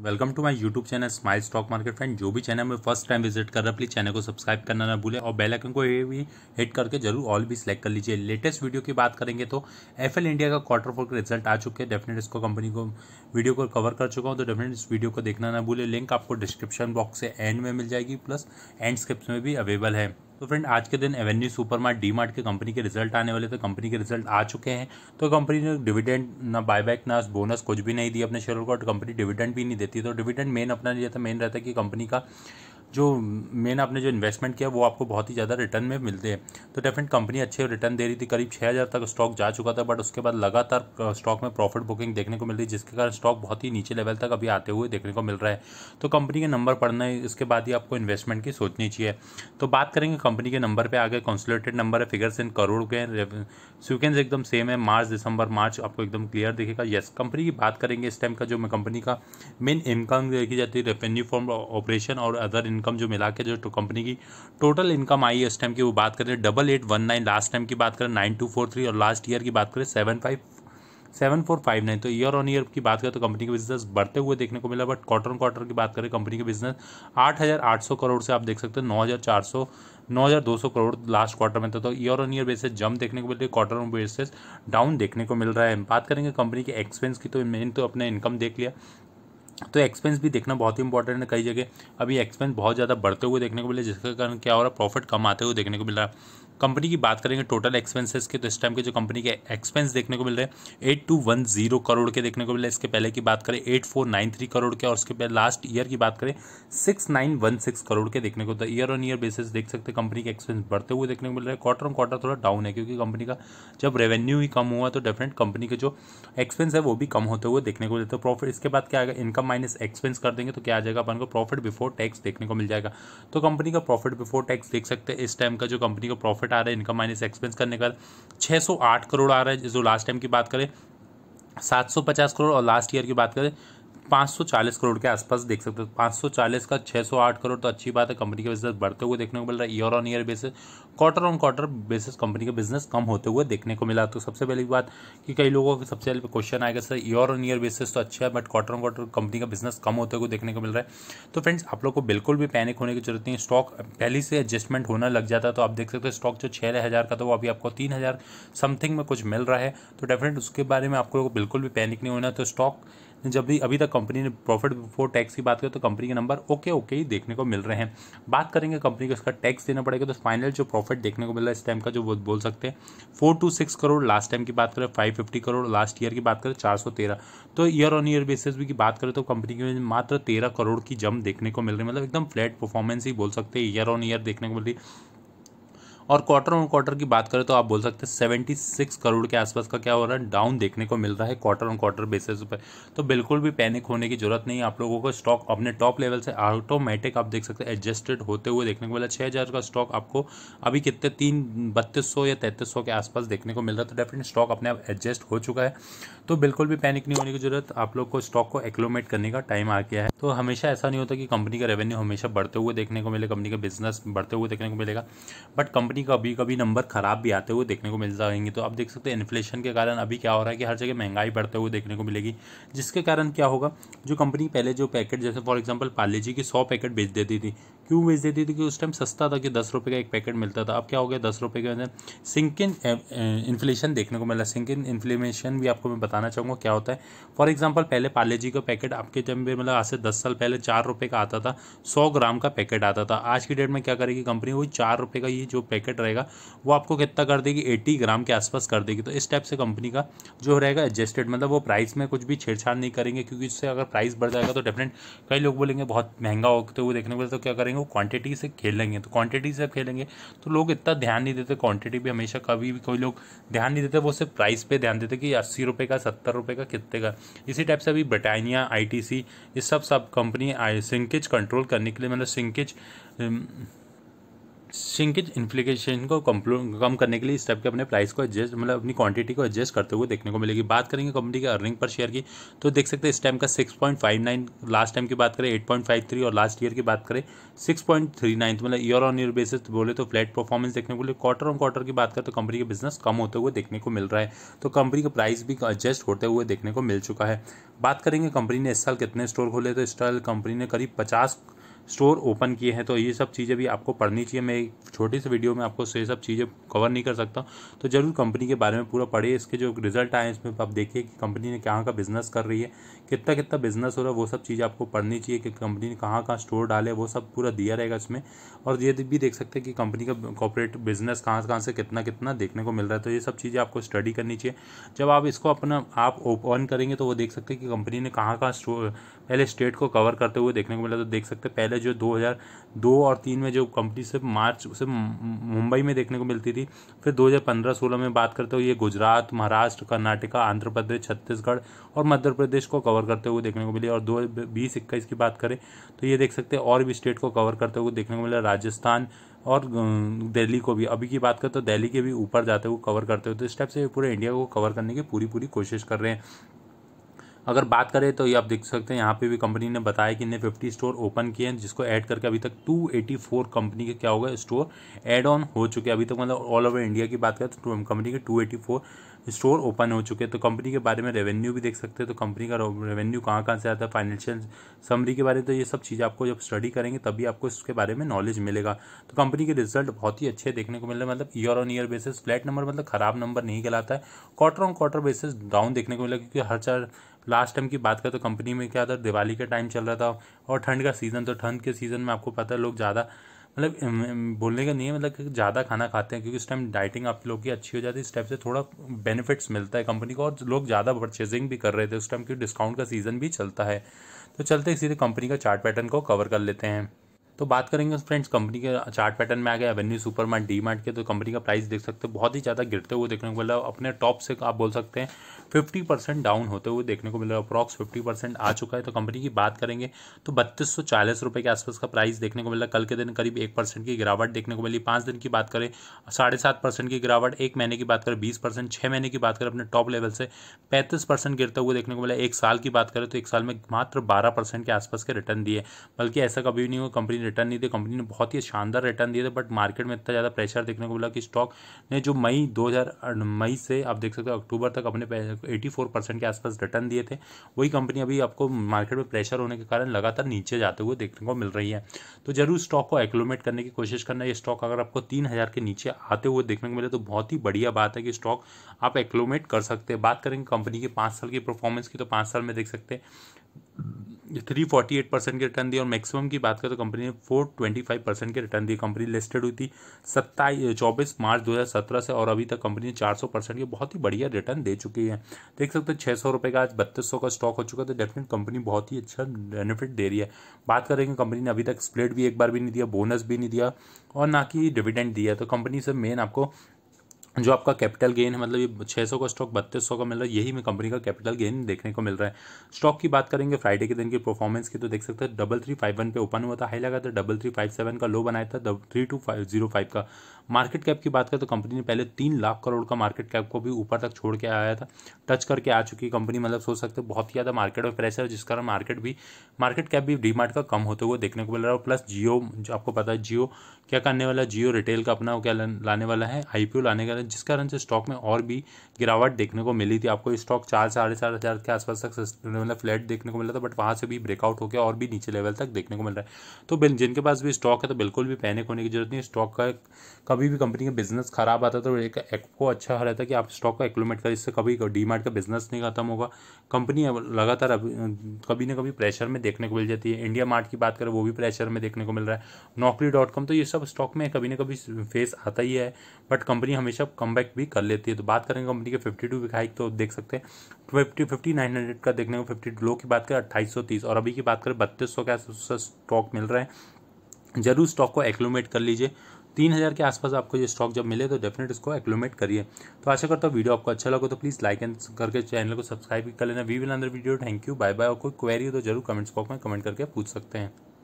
welcome to my YouTube channel smile stock market friend जो भी channel में first time visit कर रहा है प्लीज चैनल को सब्सक्राइब करना ना भूले और बेल आइकन को ये भी हिट करके जरूर ऑल भी सिलेक्ट कर लीजिए लेटेस्ट वीडियो की बात करेंगे तो एफ इंडिया का क्वार्टर फोर के रिजल्ट आ चुके हैं डेफिनेट इसको कंपनी को वीडियो को कवर कर चुका हूँ तो डेफिनेट इस वीडियो को देखना ना भूलें लिंक आपको डिस्क्रिप्शन बॉक्स से एंड में मिल जाएगी प्लस एंड स्क्रिप्ट में भी अवेलेबल है तो फ्रेंड आज के दिन avenue super mart D mart के कंपनी के रिजल्ट आने वाले थे तो कंपनी के रिजल्ट आ चुके हैं तो कंपनी ने डिविडेंड ना बायबैक ना बोनस कुछ भी नहीं दिया अपने शेयर को और कंपनी डिविडेंड भी नहीं देती तो डिविडेंड मेन अपना यह था मेन रहता है कि कंपनी का जो मेन आपने जो इन्वेस्टमेंट किया वो आपको बहुत ही ज़्यादा रिटर्न में मिलते हैं तो डेफिनेट कंपनी अच्छे रिटर्न दे रही थी करीब छः हज़ार तक स्टॉक जा चुका था बट उसके बाद लगातार स्टॉक में प्रॉफिट बुकिंग देखने को मिल रही जिसके कारण स्टॉक बहुत ही नीचे लेवल तक अभी आते हुए देखने को मिल रहा है तो कंपनी के नंबर पढ़ना इसके बाद ही आपको इन्वेस्टमेंट की सोचनी चाहिए तो बात करेंगे कंपनी के नंबर पर आगे कॉन्सुलेटेड नंबर है फिगर्स इन करोड़ के सिक्वेंस एकदम सेम है मार्च दिसंबर मार्च आपको एकदम क्लियर दिखेगा येस कंपनी की बात करेंगे इस टाइम का जो कंपनी का मेन इनकम देखी जाती है रेवेन्यू फॉर्म ऑपरेशन और अदर इनकम जो मिला के जो तो कंपनी की टोटल इनकम आई है इस टाइम की वो बात करें double eight one nine last time की बात करें नाइन टू फोर थ्री और लास्ट ईयर की बात करें seven five seven four five nine तो ईयर ऑन ईयर की बात करें तो कंपनी के बिजनेस बढ़ते हुए देखने को मिला बट क्वार्टर ऑन क्वार्टर की बात करें कंपनी के बिजनेस आठ हज़ार आठ सौ करोड़ से आप देख सकते हो नौ हज़ार चार सौ नौ हज़ार दो सौ करोड़ लास्ट क्वार्टर में था तो ईयर ऑन ईयर बेसिस जम देखने को मिल रही है क्वार्टर ऑन बेसिस डाउन देखने को मिल रहा है बात करेंगे कंपनी के एक्सपेंस की तो मेन तो अपने इनकम देख लिया तो एक्सपेंस भी देखना बहुत ही इंपॉर्टेंट है कई जगह अभी एक्सपेंस बहुत ज़्यादा बढ़ते हुए देखने को मिले जिसके कारण क्या हो रहा है प्रॉफिट कम आते हुए देखने को मिल रहा है कंपनी की बात करेंगे टोटल एक्सपेंसेस के तो इस टाइम के जो कंपनी के एक्सपेंस देखने को मिल रहे हैं eight two one zero crore के देखने को मिल रहे हैं इसके पहले की बात करें eight four nine three crore के और उसके पहले लास्ट ईयर की बात करें six nine one six crore के देखने को तो ईयर ऑन ईयर बेसिस देख सकते हैं कंपनी के एक्सपेंस बढ़ते हुए देखने को मिल रहे हैं क्वार्टर ऑन क्वार्टर थोड़ा डाउन है क्योंकि कंपनी का जब रेवेन्यू ही कम हुआ तो डेफिनेट कंपनी के जो एक्सपेंस है वो भी कम होते हुए देखने को मिलते हैं प्रॉफिट इसके बाद क्या आएगा इनकम माइनस एक्सपेंस कर देंगे तो क्या आ जाएगा अपन को प्रॉफिट बिफोर टैक्स देखने को मिल जाएगा तो कंपनी का प्रॉफिट बिफोर टैक्स देख सकते हैं इस टाइम का जो कंपनी का प्रॉफिट प्रॉफिट आ रहा है इनकम माइनस एक्सपेंस करने का छः सौ आठ करोड़ आ रहा है जो लास्ट टाइम की बात करें सात सौ पचास करोड़ और लास्ट ईयर की बात करें पाँच सौ चालीस करोड़ के आसपास देख सकते हो पाँच सौ चालीस का छः सौ आठ करोड़ तो अच्छी बात है कंपनी के बिजनेस बढ़ते हुए देखने को मिल रहा है year on year basis quarter on quarter basis company का बिजनेस कम होते हुए देखने को मिला तो सबसे पहली बात कि कई लोगों को सबसे पहले क्वेश्चन आएगा sir year on year basis तो अच्छा है but quarter on quarter company का बिजनेस कम होते हुए देखने को मिल रहा है तो फ्रेंड्स आप लोग को बिल्कुल भी पैनिक होने की जरूरत नहीं स्टॉक पहले से एडजस्टमेंट होना लग जाता तो आप देख सकते हो स्टॉक जो छः हज़ार का था वो अभी आपको तीन हज़ार समथिंग में कुछ मिल रहा है तो डेफिनेट उसके बारे में आपको बिल्कुल भी पैनिक नहीं होना तो स्टॉक जब भी अभी तक कंपनी ने प्रॉफिट बिफोर टैक्स की बात करें तो कंपनी के नंबर ओके ओके ही देखने को मिल रहे हैं बात करेंगे कंपनी को इसका टैक्स देना पड़ेगा तो फाइनल जो प्रॉफिट प्रॉफिट देखने को मिल रहा है इस टाइम का जो वो बोल सकते हैं four two six crore last time की बात करें five fifty crore last year की बात करें चार सौ तेरह तो ईयर ऑन ईयर बेसिस भी की बात करें तो कंपनी की मात्र तेरह करोड़ की जम देखने को मिल रही है मतलब एकदम फ्लैट परफॉर्मेंस ही बोल सकते हैं ईयर ऑन ईयर देखने को मिल रही है और क्वार्टर ऑन क्वार्टर की बात करें तो आप बोल सकते हैं सेवेंटी सिक्स करोड़ के आसपास का क्या हो रहा है डाउन देखने को मिल रहा है क्वार्टर ऑन क्वार्टर बेसिस पर तो बिल्कुल भी पैनिक होने की जरूरत नहीं आप लोगों को स्टॉक अपने टॉप लेवल से ऑटोमेटिक आप देख सकते हैं एडजस्टेड होते हुए देखने को मिला छः हज़ार का स्टॉक आपको अभी कितने तीन बत्तीस सौ या तैंतीस सौ के आसपास देखने को मिल रहा है तो डेफिनेट स्टॉक अपने आप एडजस्ट हो चुका है तो बिल्कुल भी पैनिक नहीं होने की जरूरत आप लोग को स्टॉक को एक्लोमेट करने का टाइम आ गया है तो हमेशा ऐसा नहीं होता कि कंपनी का रेवेन्यू हमेशा बढ़ते हुए देखने को मिले कंपनी का बिजनेस बढ़ते हुए देखने को मिलेगा बट कंपनी कंपनी को अभी कभी नंबर ख़राब भी आते हुए देखने को मिल जाएंगे तो आप देख सकते हैं इन्फ्लेशन के कारण अभी क्या हो रहा है कि हर जगह महंगाई बढ़ते हुए देखने को मिलेगी जिसके कारण क्या होगा जो कंपनी पहले जो पैकेट जैसे फॉर एग्जाम्पल पार्ले जी की सौ पैकेट बेच देती थी क्यों बेच देती थी कि उस टाइम सस्ता था कि दस रुपये का एक पैकेट मिलता था अब क्या हो गया दस रुपये के अंदर सिंक इन इन्फ्लेशन देखने को मिला सिंक इन इन्फ्लेमेशन भी आपको मैं बताना चाहूँगा क्या होता है फॉर एग्जाम्पल पहले पाले जी का पैकेट आपके जब मतलब आज से दस साल पहले चार रुपये का आता था सौ ग्राम का पैकेट आता था आज की डेट में क्या करेगी कंपनी वही चार रुपये का ये जो पैकेट रहेगा वो आपको कितना कर देगी एट्टी ग्राम के आसपास कर देगी तो इस टाइप से कंपनी का जो रहेगा एडजस्टेड मतलब वो प्राइस में कुछ भी छेड़छाड़ नहीं करेंगे क्योंकि इससे अगर प्राइस बढ़ जाएगा तो डेफिनेट कई लोग बोलेंगे बहुत महंगा होते हुए देखने को तो क्या करेंगे वो क्वांटिटी से खेलेंगे तो क्वांटिटी से खेलेंगे तो लोग इतना ध्यान नहीं देते क्वांटिटी भी हमेशा कभी भी कोई लोग ध्यान नहीं देते वो सिर्फ प्राइस पे ध्यान देते कि अस्सी रुपये का सत्तर रुपये का कितने का इसी टाइप से अभी ब्रिटानिया आई ये सब सब कंपनी सिंकेज कंट्रोल करने के लिए मतलब सिंकेज सिंकेज इन्फ्लेशन को कम करने के लिए इस टाइप के अपने प्राइस को एडजस्ट मतलब अपनी क्वांटिटी को एडजस्ट करते हुए देखने को मिलेगी बात करेंगे कंपनी के अर्निंग पर शेयर की तो देख सकते हैं इस टाइम का 6.59 लास्ट टाइम की बात करें 8.53 और लास्ट ईयर की बात करें 6.39 तो मतलब ईयर ऑन ईयर बेसिस बोले तो फ्लैट परफॉर्मेंस देखने को मिले क्वार्टर ऑन क्वार्टर की बात करें तो कंपनी के बिजनेस कम होते हुए देखने को मिल रहा है तो कंपनी का प्राइस भी एडजस्ट होते हुए देखने को मिल चुका है बात करेंगे कंपनी ने इस साल कितने स्टोर खोले तो इस साल कंपनी ने करीब पचास स्टोर ओपन किए हैं तो ये सब चीज़ें भी आपको पढ़नी चाहिए मैं एक छोटी सी वीडियो में आपको ये सब चीज़ें कवर नहीं कर सकता तो ज़रूर कंपनी के बारे में पूरा पढ़िए इसके जो रिजल्ट आए इसमें आप देखिए कि कंपनी ने कहाँ का बिज़नेस कर रही है कितना कितना बिज़नेस हो रहा है वो सब चीज़ें आपको पढ़नी चाहिए कि कंपनी ने कहाँ कहाँ स्टोर डाले वो सब पूरा दिया रहेगा इसमें और ये भी देख सकते हैं कि कंपनी का कॉपरेट बिज़नेस कहाँ कहाँ से कितना कितना देखने को मिल रहा है तो ये सब चीज़ें आपको स्टडी करनी चाहिए जब आप इसको अपना आप ओपन करेंगे तो वो देख सकते हैं कि कंपनी ने कहाँ कहाँ पहले स्टेट को कवर करते हुए देखने को मिला तो देख सकते हैं पहले पहले जो 2002 और 3 में जो कंपनी सिर्फ मार्च उसे मुंबई में देखने को मिलती थी फिर 2015-16 में बात करते हुए ये गुजरात महाराष्ट्र कर्नाटका आंध्र प्रदेश छत्तीसगढ़ और मध्य प्रदेश को कवर करते हुए देखने को मिली और दो बीस इक्कीस की बात करें तो ये देख सकते हैं और भी स्टेट को कवर करते हुए देखने को मिला राजस्थान और दिल्ली को भी अभी की बात करें तो दिल्ली के भी ऊपर जाते हुए कवर करते हुए तो इस टाइप से पूरे इंडिया को कवर करने की पूरी पूरी कोशिश कर रहे हैं अगर बात करें तो ये आप देख सकते हैं यहाँ पे भी कंपनी ने बताया कि इन्हें फिफ्टी स्टोर ओपन किए हैं जिसको ऐड करके अभी तक 284 कंपनी के क्या होगा स्टोर ऐड ऑन हो चुके हैं अभी तक मतलब ऑल ओवर इंडिया की बात करें तो कंपनी के 284 स्टोर ओपन हो चुके हैं तो कंपनी के बारे में रेवेन्यू भी देख सकते हैं तो कंपनी का रेवेन्यू कहाँ कहाँ से आता है फाइनेंशियल समरी के बारे में तो ये सब चीज़ आपको जब स्टडी करेंगे तभी आपको इसके बारे में नॉलेज मिलेगा तो कंपनी के रिजल्ट बहुत ही अच्छे देखने को मिल रहे मतलब year on year basis flat number मतलब खराब नंबर नहीं कहलाता है quarter on quarter basis down देखने को मिला क्योंकि हर चार लास्ट टाइम की बात करें तो कंपनी में क्या था दिवाली का टाइम चल रहा था और ठंड का सीज़न तो ठंड के सीज़न में आपको पता है लोग ज़्यादा मतलब बोलने का नहीं है मतलब ज़्यादा खाना खाते हैं क्योंकि उस टाइम डाइटिंग आप लोग की अच्छी हो जाती है इस टाइप से थोड़ा बेनिफिट्स मिलता है कंपनी को और लोग ज़्यादा परचेजिंग भी कर रहे थे उस टाइम क्योंकि डिस्काउंट का सीज़न भी चलता है तो चलते सीधे कंपनी का चार्ट पैटर्न को कवर कर लेते हैं तो बात करेंगे फ्रेंड्स कंपनी के चार्ट पैटर्न में आ गया avenue super mart D mart के तो कंपनी का प्राइस देख सकते हो बहुत ही ज़्यादा गिरते हुए देखने को मिला अपने टॉप से आप बोल सकते हैं फिफ्टी परसेंट डाउन होते हुए देखने को मिल रहा है अप्रॉक्स फिफ्टी परसेंट आ चुका है तो कंपनी की बात करेंगे तो बत्तीस सौ चालीस रुपये के आसपास का प्राइस देखने को मिला कल के दिन करीब एक परसेंट की गिरावट देखने को मिली पाँच दिन की बात करें साढ़े सात परसेंट की गिरावट एक महीने की बात करें बीस परसेंट छः महीने की बात करें अपने टॉप लेवल से पैंतीस परसेंट गिरते हुए देखने को मिला एक साल की बात करें तो एक साल में मात्र बारह परसेंट के आसपास के रिटर्न दिए बल्कि ऐसा कभी नहीं हुआ कंपनी रिटर्न नहीं दिए कंपनी ने बहुत ही शानदार रिटर्न दिए थे बट मार्केट में इतना ज़्यादा प्रेशर देखने को मिला कि स्टॉक ने जो मई दो मई से आप देख सकते हो अक्टूबर तक अपने फोर परसेंट के आसपास रिटर्न दिए थे वही कंपनी अभी आपको मार्केट में प्रेशर होने के कारण लगातार नीचे जाते हुए देखने को मिल रही है तो जरूर स्टॉक को एक्लोमेट करने की कोशिश करना ये स्टॉक अगर आपको तीन के नीचे आते हुए देखने को मिले तो बहुत ही बढ़िया बात है कि स्टॉक आप एक्लोमेट कर सकते हैं बात करेंगे कंपनी की पाँच साल की परफॉर्मेंस की तो पाँच साल में देख सकते हैं थ्री फोर्टी एट परसेंट के रिटर्न दिए और मैक्सिमम की बात करें तो कंपनी ने फोर ट्वेंटी फाइव परसेंट के रिटर्न दिए कंपनी लिस्टेड हुई थी सत्ताईस चौबीस मार्च दो हज़ार सत्रह से और अभी तक कंपनी ने चार सौ परसेंट के बहुत ही बढ़िया रिटर्न दे चुकी है देख सकते हैं छः सौ रुपये का आज बत्तीस सौ का स्टॉक हो चुका है तो डेफिनेट कंपनी बहुत ही अच्छा बेनिफिट दे रही है बात करेंगे कंपनी ने अभी तक स्प्लिट भी एक बार भी नहीं दिया बोनस भी नहीं दिया और ना कि डिविडेंड दिया तो कंपनी से मेन आपको जो आपका कैपिटल गेन है मतलब ये छः सौ का स्टॉक बत्तीस सौ का मिल रहा है यही में कंपनी का कैपिटल गेन देखने को मिल रहा है स्टॉक की बात करेंगे फ्राइडे के दिन की परफॉर्मेंस की तो देख सकते हैं डबल थ्री फाइव वन पे ओपन हुआ था हाई लगा था डबल थ्री फाइव सेवन का लो बनाया था three two five zero five का मार्केट कैप की बात करें तो कंपनी ने पहले तीन लाख करोड़ का मार्केट कैप को भी ऊपर तक छोड़ के आया था टच करके आ चुकी कंपनी मतलब सोच सकते हैं बहुत ही ज़्यादा मार्केट में प्रेशर है जिस कारण मार्केट भी मार्केट कैप भी डीमार्ट का कम होते हुए देखने को मिल रहा है प्लस जियो जो आपको पता है जियो क्या करने वाला जियो रिटेल का अपना क्या लाने वाला है आई लाने का जिस कारण से स्टॉक में और भी गिरावट देखने को मिली थी आपको स्टॉक चार साढ़े चार हज़ार के आसपास तक मतलब फ्लैट देखने को मिला था बट वहाँ से भी ब्रेकआउट होकर और भी नीचे लेवल तक देखने को मिल रहा है तो जिनके पास भी स्टॉक है तो बिल्कुल भी पैनिक होने की जरूरत नहीं स्टॉक का कभी भी कंपनी का बिजनेस खराब आता तो एक एक्फो अच्छा रहता है कि आप स्टॉक को एक्लोमेट करें इससे कभी डी मार्ट का बिजनेस नहीं खत्म होगा कंपनी लगातार कभी ना कभी प्रेशर में देखने को मिल जाती है इंडिया मार्ट की बात करें वो भी प्रेशर में देखने को मिल रहा है नौकरी डॉट कॉम तो ये सब स्टॉक में कभी ना कभी फेस आता ही है बट कंपनी हमेशा कम बैक भी कर लेती है तो बात करेंगे कंपनी के फिफ्टी टू हाइक तो देख सकते हैं फिफ्टी फिफ्टी नाइन हंड्रेड का देखने को फिफ्टी लो की बात करें अट्ठाईस सौ तीस और अभी की बात करें बत्तीस सौ का स्टॉक मिल रहा है जरूर स्टॉक को एक्लोमेट कर लीजिए तीन हज़ार के आसपास आपको ये स्टॉक जब मिले तो डेफिनेट इसको एक्लोमेट करिए तो आशा करता हूँ वीडियो आपको अच्छा लगा तो प्लीज़ लाइक एंड करके चैनल को सब्सक्राइब भी कर लेना वी विल अंदर video thank you bye bye और कोई क्वेरी हो तो जरूर कमेंट्स बॉक्स में कमेंट करके पूछ सकते हैं